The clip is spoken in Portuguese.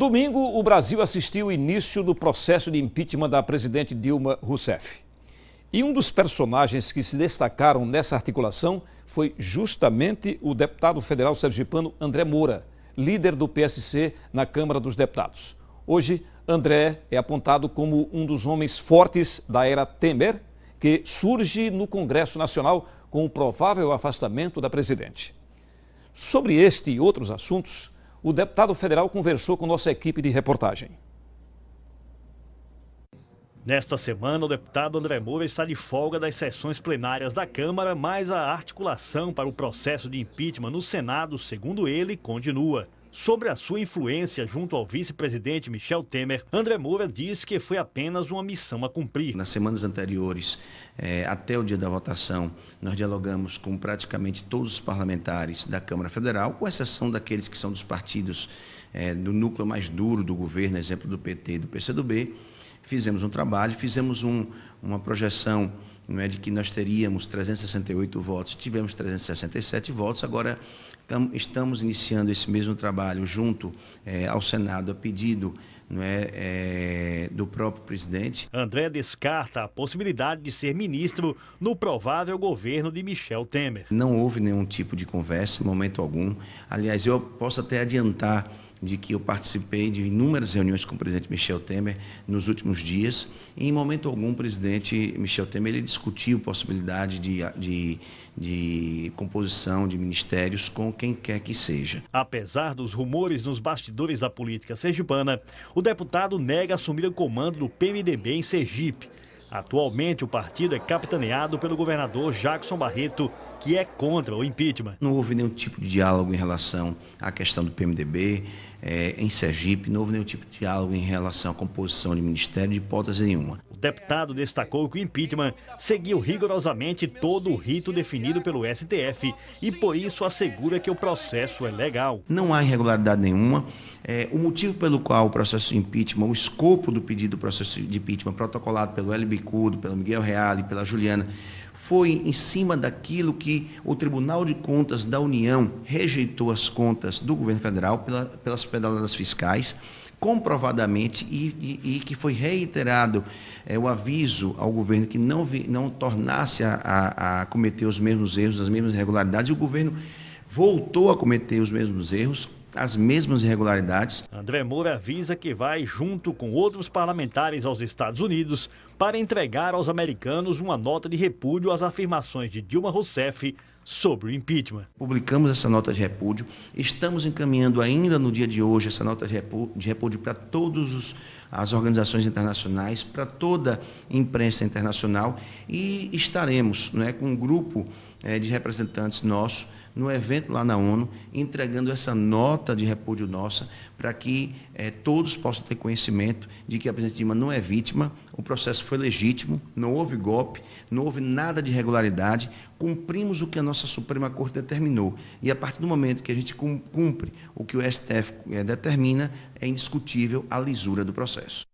Domingo, o Brasil assistiu o início do processo de impeachment da presidente Dilma Rousseff. E um dos personagens que se destacaram nessa articulação foi justamente o deputado federal sergipano André Moura, líder do PSC na Câmara dos Deputados. Hoje, André é apontado como um dos homens fortes da era Temer, que surge no Congresso Nacional com o provável afastamento da presidente. Sobre este e outros assuntos, o deputado federal conversou com nossa equipe de reportagem. Nesta semana, o deputado André Moura está de folga das sessões plenárias da Câmara, mas a articulação para o processo de impeachment no Senado, segundo ele, continua. Sobre a sua influência junto ao vice-presidente Michel Temer, André Moura diz que foi apenas uma missão a cumprir. Nas semanas anteriores, eh, até o dia da votação, nós dialogamos com praticamente todos os parlamentares da Câmara Federal, com exceção daqueles que são dos partidos eh, do núcleo mais duro do governo, exemplo do PT e do PCdoB. Fizemos um trabalho, fizemos um, uma projeção não é de que nós teríamos 368 votos, tivemos 367 votos, agora tam, estamos iniciando esse mesmo trabalho junto é, ao Senado a pedido não é, é, do próprio presidente. André descarta a possibilidade de ser ministro no provável governo de Michel Temer. Não houve nenhum tipo de conversa, momento algum. Aliás, eu posso até adiantar de que eu participei de inúmeras reuniões com o presidente Michel Temer nos últimos dias. E em momento algum, o presidente Michel Temer ele discutiu possibilidade de, de, de composição de ministérios com quem quer que seja. Apesar dos rumores nos bastidores da política sergipana, o deputado nega assumir o comando do PMDB em Sergipe. Atualmente, o partido é capitaneado pelo governador Jackson Barreto, que é contra o impeachment. Não houve nenhum tipo de diálogo em relação à questão do PMDB é, eh, em Sergipe, não houve nenhum tipo de diálogo em relação à composição de ministério, de hipótese nenhuma deputado destacou que o impeachment seguiu rigorosamente todo o rito definido pelo STF e por isso assegura que o processo é legal. Não há irregularidade nenhuma. É, o motivo pelo qual o processo de impeachment, o escopo do pedido do processo de impeachment protocolado pelo L. Bicudo, pelo Miguel Reale, pela Juliana, foi em cima daquilo que o Tribunal de Contas da União rejeitou as contas do governo federal pela, pelas pedaladas fiscais comprovadamente e, e, e que foi reiterado é, o aviso ao governo que não, vi, não tornasse a, a, a cometer os mesmos erros, as mesmas irregularidades, e o governo voltou a cometer os mesmos erros, as mesmas irregularidades. André Moura avisa que vai, junto com outros parlamentares aos Estados Unidos, para entregar aos americanos uma nota de repúdio às afirmações de Dilma Rousseff sobre o impeachment. Publicamos essa nota de repúdio, estamos encaminhando ainda no dia de hoje essa nota de repúdio, para todas as organizações internacionais, para toda a imprensa internacional e estaremos não é, com um grupo é, de representantes nossos no evento lá na ONU, entregando essa nota de repúdio nossa, para que é, todos possam ter conhecimento de que a presidente Dilma não é vítima, o processo foi legítimo, não houve golpe, não houve nada de irregularidade, cumprimos o que a nossa Suprema Corte determinou. E a partir do momento que a gente cumpre o que o STF é, determina, é indiscutível a lisura do processo.